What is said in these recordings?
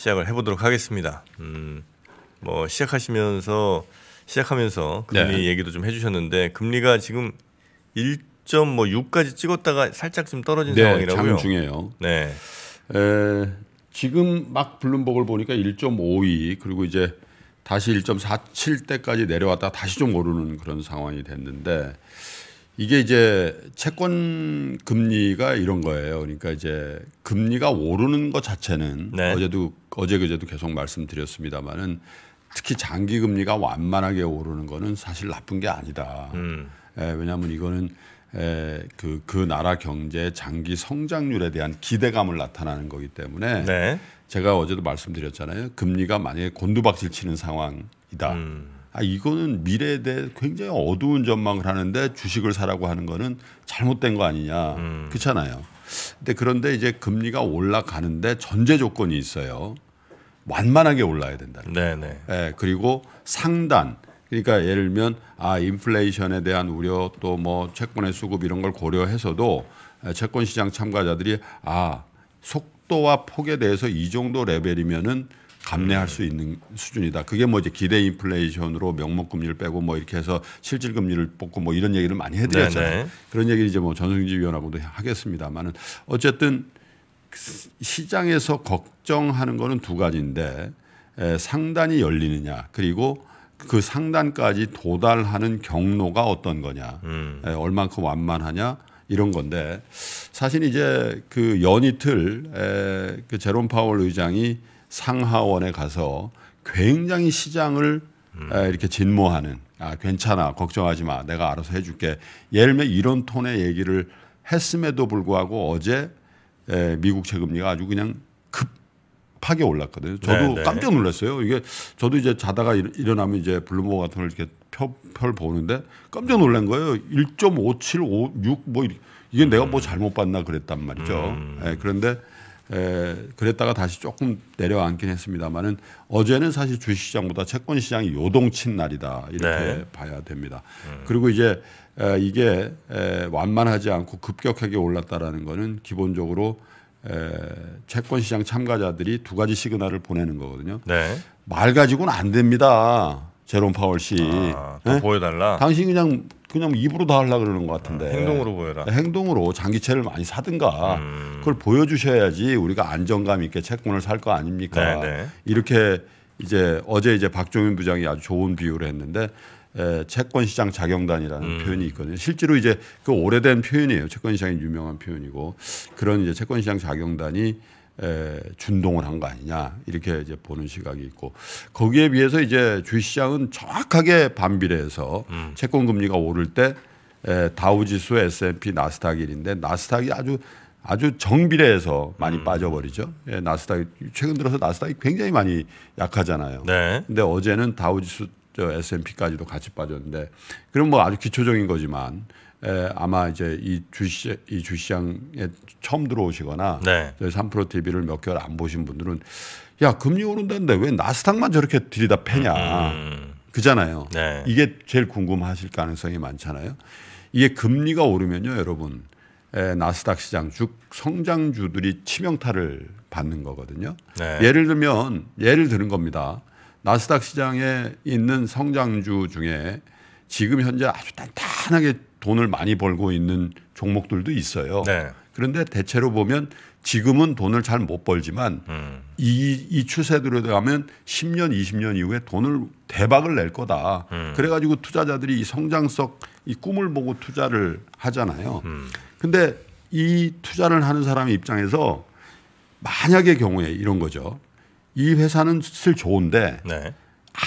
시작을 해보도록 하겠습니다. 음, 뭐 시작하시면서 시작하면서 금리 네. 얘기도 좀 해주셨는데 금리가 지금 1.6까지 뭐 찍었다가 살짝 좀 떨어진 네, 상황이라고요. 중에요. 네. 에, 지금 막 블룸버그를 보니까 1.52 그리고 이제 다시 1.47 때까지 내려왔다 다시 좀 오르는 그런 상황이 됐는데 이게 이제 채권 금리가 이런 거예요. 그러니까 이제 금리가 오르는 것 자체는 네. 어제도 어제 그제도 계속 말씀드렸습니다마는 특히 장기 금리가 완만하게 오르는 거는 사실 나쁜 게 아니다. 음. 에, 예, 왜냐하면 이거는 에, 예, 그, 그 나라 경제 장기 성장률에 대한 기대감을 나타나는 거기 때문에 네. 제가 어제도 말씀드렸잖아요. 금리가 만약에 곤두박질 치는 상황이다. 음. 아 이거는 미래에 대해 굉장히 어두운 전망을 하는데 주식을 사라고 하는 거는 잘못된 거 아니냐 음. 그렇잖아요. 근데 그런데 이제 금리가 올라가는데 전제 조건이 있어요. 완만하게 올라야 된다는. 네네. 네. 예, 그리고 상단 그러니까 예를 들면 아 인플레이션에 대한 우려 또 뭐 채권의 수급 이런 걸 고려해서도 예, 채권 시장 참가자들이 아 속도와 폭에 대해서 이 정도 레벨이면은 감내할 수 있는 수준이다. 그게 뭐 이제 기대 인플레이션으로 명목 금리를 빼고 뭐 이렇게 해서 실질 금리를 뽑고 뭐 이런 얘기를 많이 해드렸잖아요. 네네. 네. 그런 얘기를 이제 뭐 전승지 위원하고도 하겠습니다만은 어쨌든 시장에서 걱정하는 거는 두 가지인데 에, 상단이 열리느냐 그리고 그 상단까지 도달하는 경로가 어떤 거냐 음. 에, 얼만큼 완만하냐 이런 건데 사실 이제 그 연이틀 에, 그 제롬 파월 의장이 상하원에 가서 굉장히 시장을 음. 이렇게 진모하는 아 괜찮아 걱정하지 마 내가 알아서 해줄게 예를 들면 이런 톤의 얘기를 했음에도 불구하고 어제 에, 미국 채금리가 아주 그냥 급하게 올랐거든요. 저도 네네. 네. 깜짝 놀랐어요. 이게 저도 이제 자다가 일, 어나면 이제 블루버그 같은 걸 이렇게 표, 표를 보는데 깜짝 놀란 거예요. 1.5756 뭐 이게 음. 내가 뭐 잘못 봤나 그랬단 말이죠. 음. 에, 예, 그런데 에, 예, 그랬다가 다시 조금 내려앉긴 했습니다만은 어제는 사실 주시장보다 식 채권 시장이 요동친 날이다 이렇게 네. 봐야 됩니다. 음. 그리고 이제 에, 이게 에, 완만하지 않고 급격하게 올랐다라는 거는 기본적으로 에, 채권 시장 참가자들이 두 가지 시그널을 보내는 거거든요. 네. 말 가지고는 안 됩니다. 제롬 파월 씨. 아, 예? 보여달라. 당신 그냥 그냥 입으로 다 하려 그러는 것 같은데 행동으로 보여라. 네, 행동으로 장기채를 많이 사든가 음. 그걸 보여주셔야지 우리가 안정감 있게 채권을 살 거 아닙니까? 네네. 네. 이렇게 이제 어제 이제 박종윤 부장이 아주 좋은 비유를 했는데 에, 채권 시장 자경단이라는 음. 표현이 있거든요. 실제로 이제 그 오래된 표현이에요. 채권 시장이 유명한 표현이고 그런 이제 채권 시장 자경단이 에, 준동을 한 거 아니냐 이렇게 이제 보는 시각이 있고 거기에 비해서 이제 주시장은 정확하게 반비례해서 음. 채권 금리가 오를 때 에, 다우지수, S&P, 나스닥일인데 이 나스닥이 아주 아주 정비례해서 많이 음. 빠져버리죠. 예, 나스닥이 최근 들어서 나스닥이 굉장히 많이 약하잖아요. 네. 근데 어제는 다우지수, 저 S&P까지도 같이 빠졌는데 그럼 뭐 아주 기초적인 거지만 에, 아마 이제 이 주시 이 주시장에 처음 들어오시거나 네. 삼프로 TV를 몇 개월 안 보신 분들은 야 금리 오른다는데 왜 나스닥만 저렇게 들이다 패냐 음. 그잖아요. 네. 이게 제일 궁금하실 가능성이 많잖아요. 이게 금리가 오르면요, 여러분 에, 나스닥 시장 즉 성장주들이 치명타를 받는 거거든요. 네. 예를 들면 예를 드는 겁니다. 나스닥 시장에 있는 성장주 중에 지금 현재 아주 단단하게 돈을 많이 벌고 있는 종목들도 있어요. 네. 그런데 대체로 보면 지금은 돈을 잘 못 벌지만 음. 이, 이 추세대로 가면 10년, 20년 이후에 돈을 대박을 낼 거다. 음. 그래가지고 투자자들이 이성장성이 꿈을 보고 투자를 하잖아요. 음. 근데 이 투자를 하는 사람의 입장에서 만약의 경우에 이런 거죠. 이 회사는 슬 좋은데 네.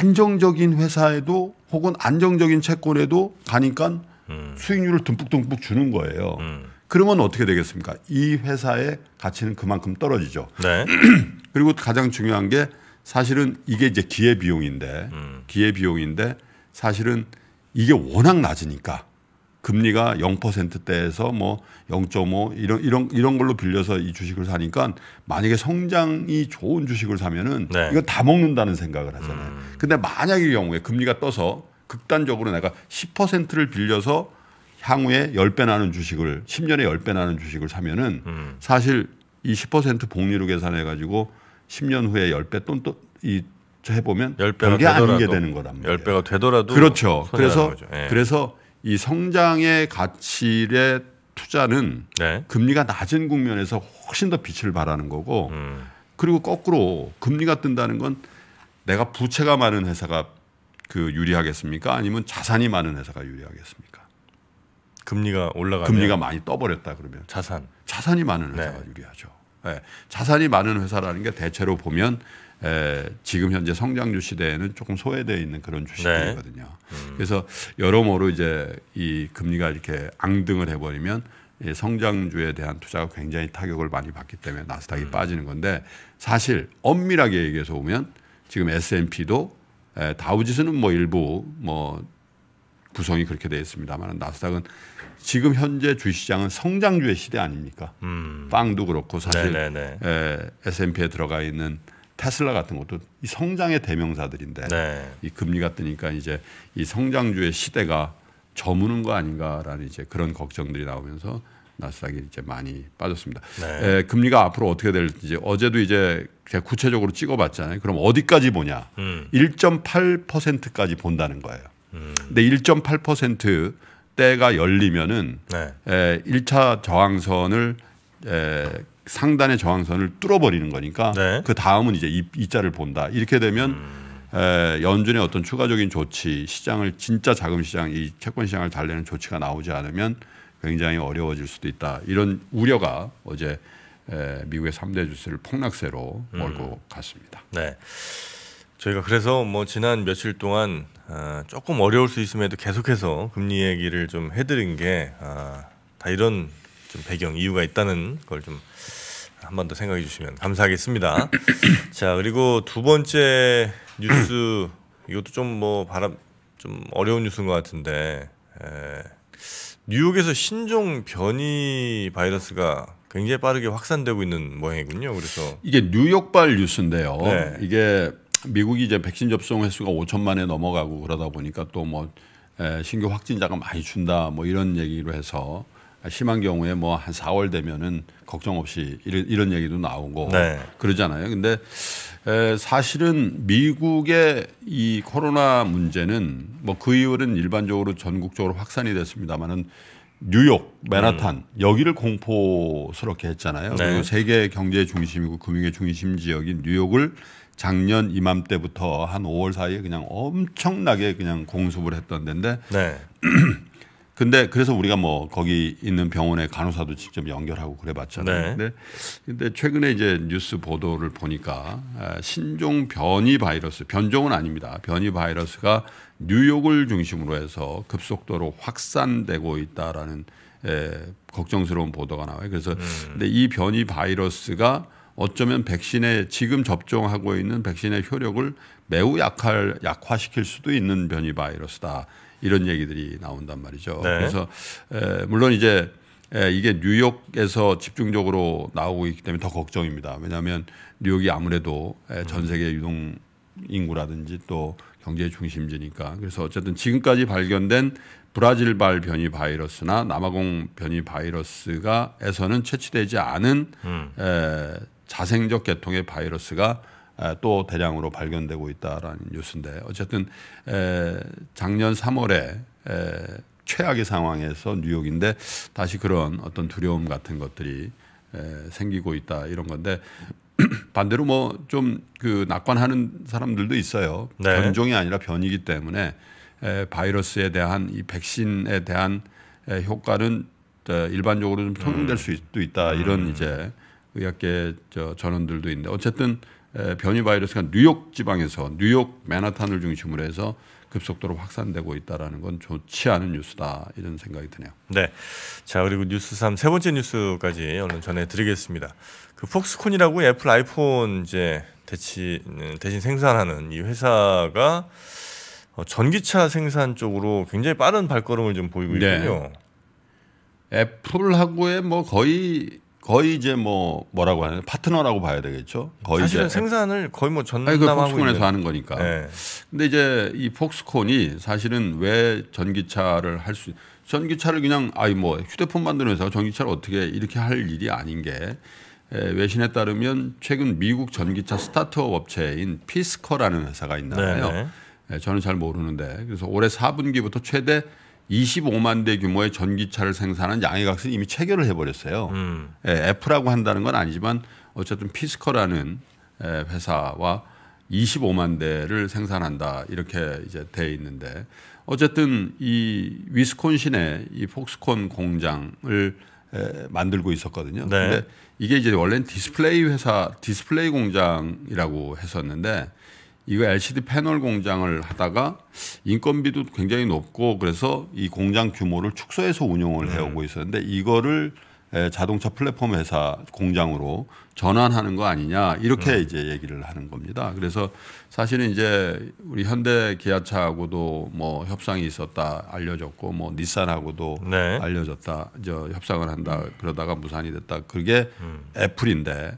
안정적인 회사에도 혹은 안정적인 채권에도 가니까 음. 수익률을 듬뿍듬뿍 주는 거예요. 음. 그러면 어떻게 되겠습니까? 이 회사의 가치는 그만큼 떨어지죠. 네. 그리고 가장 중요한 게 사실은 이게 이제 기회 비용인데 음. 기회 비용인데 사실은 이게 워낙 낮으니까 금리가 0%대에서 뭐 0.5 이런 이런 이런 걸로 빌려서 이 주식을 사니까 만약에 성장이 좋은 주식을 사면은 네. 이거 다 먹는다는 생각을 하잖아요. 음. 근데 만약의 경우에 금리가 떠서 극단적으로 내가 10%를 빌려서 향후에 10배 나는 주식을 10년에 10배 나는 주식을 사면은 음. 사실 이 10% 복리로 계산해 가지고 10년 후에 10배 또이 해보면 그게 아닌 게 되는 거란 말이에요. 10배가 되더라도 그렇죠. 그래서 예. 그래서 이 성장의 가치의 투자는 네. 금리가 낮은 국면에서 훨씬 더 빛을 발하는 거고 음. 그리고 거꾸로 금리가 뜬다는 건 내가 부채가 많은 회사가 그 유리하겠습니까? 아니면 자산이 많은 회사가 유리하겠습니까? 금리가 올라가면 금리가 많이 떠버렸다 그러면 자산 자산이 많은 네. 회사가 네. 유리하죠. 예. 자산이 많은 회사라는 게 대체로 보면 에, 예, 지금 현재 성장주 시대에는 조금 소외되어 있는 그런 주식들이거든요. 네. 음. 그래서 여러모로 이제 이 금리가 이렇게 앙등을 해버리면 이 성장주에 대한 투자가 굉장히 타격을 많이 받기 때문에 나스닥이 음. 빠지는 건데 사실 엄밀하게 얘기해서 보면 지금 S&P도 다우지수는 뭐 일부 뭐 구성이 그렇게 되어 있습니다만 나스닥은 지금 현재 주시장은 성장주의 시대 아닙니까? 음. 빵도 그렇고 사실 네네네. 에, S&P에 들어가 있는 테슬라 같은 것도 이 성장의 대명사들인데 네. 이 금리가 뜨니까 이제 이 성장주의 시대가 저무는 거 아닌가라는 이제 그런 걱정들이 나오면서 나스닥이 이제 많이 빠졌습니다. 네. 에, 금리가 앞으로 어떻게 될지 어제도 이제 제가 구체적으로 찍어봤잖아요. 그럼 어디까지 보냐? 음. 1.8%까지 본다는 거예요. 음. 근데 1.8% 때가 열리면은 네. 에, 1차 저항선을 에, 상단의 저항선을 뚫어버리는 거니까 네. 그 다음은 이제 이, 자를 본다. 이렇게 되면 음. 에, 연준의 어떤 추가적인 조치 시장을 진짜 자금 시장 이 채권 시장을 달래는 조치가 나오지 않으면 굉장히 어려워질 수도 있다. 이런 우려가 어제 미국의 3대 주세를 폭락세로 음. 몰고 갔습니다. 네. 저희가 그래서 뭐 지난 며칠 동안 아, 조금 어려울 수 있음에도 계속해서 금리 얘기를 좀 해드린 게다 아, 이런 좀 배경 이유가 있다는 걸 좀 한 번 더 생각해 주시면 감사하겠습니다. 자 그리고 두 번째 뉴스 이것도 좀 뭐 바람 좀 어려운 뉴스인 것 같은데 에, 뉴욕에서 신종 변이 바이러스가 굉장히 빠르게 확산되고 있는 모양이군요. 그래서 이게 뉴욕발 뉴스인데요. 네. 이게 미국이 이제 백신 접종 횟수가 5천만에 넘어가고 그러다 보니까 또 뭐 신규 확진자가 많이 준다 뭐 이런 얘기로 해서 심한 경우에 뭐 한 4월 되면은 걱정 없이 이런, 얘기도 나오고 네. 그러잖아요. 근데 에, 사실은 미국의 이 코로나 문제는 뭐 그 이후는 일반적으로 전국적으로 확산이 됐습니다만은 뉴욕, 맨하탄 음. 여기를 공포스럽게 했잖아요. 네. 그리고 세계 경제 중심이고 금융의 중심 지역인 뉴욕을 작년 이맘때부터 한 5월 사이에 그냥 엄청나게 그냥 공습을 했던 데인데 네. 근데 그래서 우리가 뭐 거기 있는 병원의 간호사도 직접 연결하고 그래 봤잖아요. 네. 근데, 근데 최근에 이제 뉴스 보도를 보니까 아, 신종 변이 바이러스 변종은 아닙니다. 변이 바이러스가 뉴욕을 중심으로 해서 급속도로 확산되고 있다라는 에, 걱정스러운 보도가 나와요. 그래서 음. 근데 이 변이 바이러스가 어쩌면 백신에 지금 접종하고 있는 백신의 효력을 매우 약할, 약화시킬 수도 있는 변이 바이러스다. 이런 얘기들이 나온단 말이죠. 네. 그래서 에, 물론 이제 에, 이게 뉴욕에서 집중적으로 나오고 있기 때문에 더 걱정입니다. 왜냐하면 뉴욕이 아무래도 에, 전 음. 세계 유동 인구라든지 또경제 중심지니까 그래서 어쨌든 지금까지 발견된 브라질발 변이 바이러스나 남아공 변이 바이러스가에서는 채취되지 않은 음. 에, 자생적 계통의 바이러스가 또 대량으로 발견되고 있다라는 뉴스인데 어쨌든 작년 3월에 최악의 상황에서 뉴욕인데 다시 그런 어떤 두려움 같은 것들이 생기고 있다 이런 건데 반대로 뭐 좀 그 낙관하는 사람들도 있어요. 네. 변종이 아니라 변이기 때문에 바이러스에 대한 이 백신에 대한 효과는 어, 일반적으로 좀 통용될 음. 수도 있다 이런 음. 이제 의학계 저 전원들도 있는데 어쨌든 변이 바이러스가 뉴욕 지방에서 뉴욕 맨하탄을 중심으로 해서 급속도로 확산되고 있다라는 건 좋지 않은 뉴스다 이런 생각이 드네요. 네. 자 그리고 뉴스 3세 번째 뉴스까지 얼른 전해드리겠습니다. 그 폭스콘이라고 애플 아이폰 이제 대치 대신 생산하는 이 회사가 어, 전기차 생산 쪽으로 굉장히 빠른 발걸음을 좀 보이고 네. 있군요. 네. 애플하고의 뭐 거의 거의 이제 뭐 뭐라고 하는 파트너라고 봐야 되겠죠. 거의 사실은 생산을 거의 뭐 전남하고 그 폭스콘에서 하는 거니까. 네. 근데 이제 이 폭스콘이 사실은 왜 전기차를 할 수 전기차를 그냥 아이 뭐 휴대폰 만드는 회사가 전기차를 어떻게 이렇게 할 일이 아닌 게 에, 외신에 따르면 최근 미국 전기차 스타트업 업체인 피스커라는 회사가 있나요. 네. 네. 저는 잘 모르는데 그래서 올해 4분기부터 최대 25만 대 규모의 전기차를 생산한 양의각선 이미 체결을 해버렸어요. 음. 예, F라고 한다는 건 아니지만 어쨌든 피스커라는 예, 회사와 25만 대를 생산한다 이렇게 이제 돼 있는데 어쨌든 이 위스콘신의 이 폭스콘 공장을 에, 예, 만들고 있었거든요. 네. 근데 이게 이제 원래는 디스플레이 회사 디스플레이 공장이라고 했었는데 이거 LCD 패널 공장을 하다가 인건비도 굉장히 높고 그래서 이 공장 규모를 축소해서 운영을 네. 해오고 있었는데 이거를 자동차 플랫폼 회사 공장으로 전환하는 거 아니냐 이렇게 음. 이제 얘기를 하는 겁니다. 그래서 사실은 이제 우리 현대 기아차하고도 뭐 협상이 있었다 알려졌고 뭐 닛산하고도 네. 알려졌다 저 협상을 한다 그러다가 무산이 됐다 그게 음. 애플인데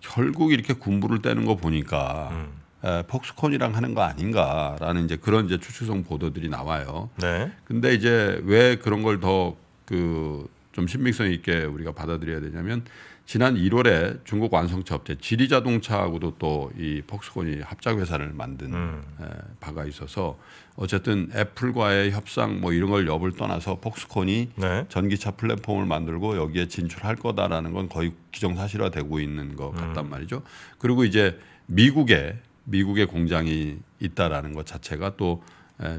결국 이렇게 군부를 떼는 거 보니까 음. 에, 폭스콘이랑 하는 거 아닌가라는 이제 그런 이제 추측성 보도들이 나와요. 네. 근데 이제 왜 그런 걸 더 그 좀 신빙성 있게 우리가 받아들여야 되냐면 지난 1월에 중국 완성차 업체 지리자동차하고도 또 이 폭스콘이 합작 회사를 만든 음. 에, 바가 있어서 어쨌든 애플과의 협상 뭐 이런 걸 여부를 떠나서 폭스콘이 네. 전기차 플랫폼을 만들고 여기에 진출할 거다라는 건 거의 기정사실화되고 있는 것 음. 같단 음. 말이죠. 그리고 이제 미국에 미국의 공장이 있다라는 것 자체가 또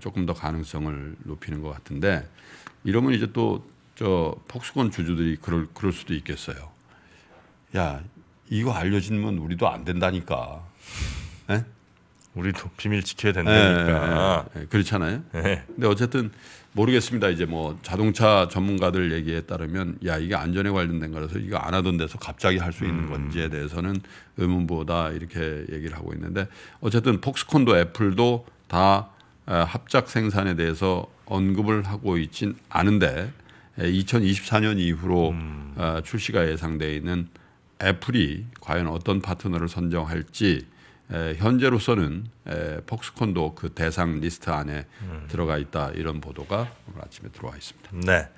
조금 더 가능성을 높이는 것 같은데 이러면 이제 또 저 폭스콘 주주들이 그럴 그럴 수도 있겠어요. 야 이거 알려주면 우리도 안 된다니까. 에? 우리도 비밀 지켜야 예, 예, 된다니까. 네, 그렇잖아요. 네. 근데 어쨌든 모르겠습니다. 이제 뭐 자동차 전문가들 얘기에 따르면 야 이게 안전에 관련된 거라서 이거 안 하던 데서 갑자기 할 수 있는 음. 건지에 대해서는 의문보다 이렇게 얘기를 하고 있는데 어쨌든 폭스콘도 애플도 다 합작 생산에 대해서 언급을 하고 있진 않은데 2024년 이후로 음. 어, 출시가 예상돼 있는 애플이 과연 어떤 파트너를 선정할지 현재로서는 폭스콘도 그 대상 리스트 안에 음. 들어가 있다 이런 보도가 오늘 아침에 들어와 있습니다. 네.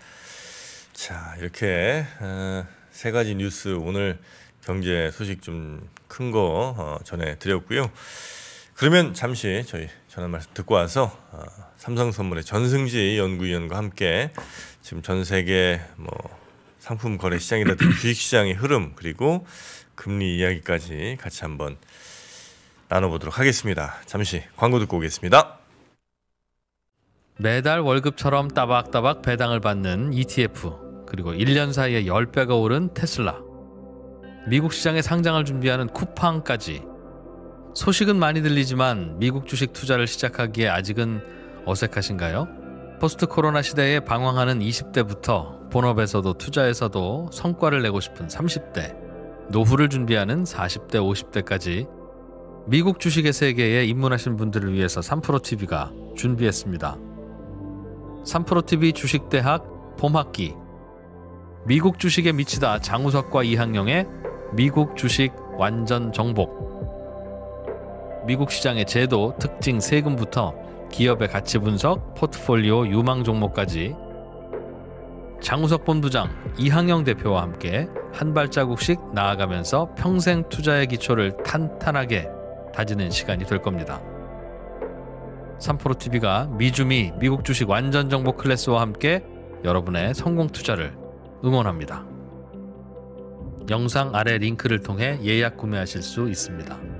자 이렇게 어, 세 가지 뉴스 오늘 경제 소식 좀 큰거 어, 전해드렸고요. 그러면 잠시 저희 전화 말씀 듣고 와서 어, 삼성선물의 전승지 연구위원과 함께 지금 전 세계 뭐 상품 거래 시장이라든지 주식 시장의 흐름 그리고 금리 이야기까지 같이 한번 나눠보도록 하겠습니다. 잠시 광고 듣고 오겠습니다. 매달 월급처럼 따박따박 배당을 받는 ETF 그리고 1년 사이에 10배가 오른 테슬라 미국 시장에 상장을 준비하는 쿠팡까지 소식은 많이 들리지만 미국 주식 투자를 시작하기에 아직은 어색하신가요? 포스트 코로나 시대에 방황하는 20대부터 본업에서도 투자에서도 성과를 내고 싶은 30대 노후를 준비하는 40대 50대까지 미국 주식의 세계에 입문하신 분들을 위해서 3프로TV가 준비했습니다. 3프로TV 주식대학 봄학기 미국 주식에 미치다 장우석과 이학령의 미국 주식 완전 정복 미국 시장의 제도, 특징, 세금부터 기업의 가치 분석, 포트폴리오, 유망 종목까지 장우석 본부장, 이항영 대표와 함께 한 발자국씩 나아가면서 평생 투자의 기초를 탄탄하게 다지는 시간이 될 겁니다. 3프로TV가 미주미 미국 주식 완전 정보 클래스와 함께 여러분의 성공 투자를 응원합니다. 영상 아래 링크를 통해 예약 구매하실 수 있습니다.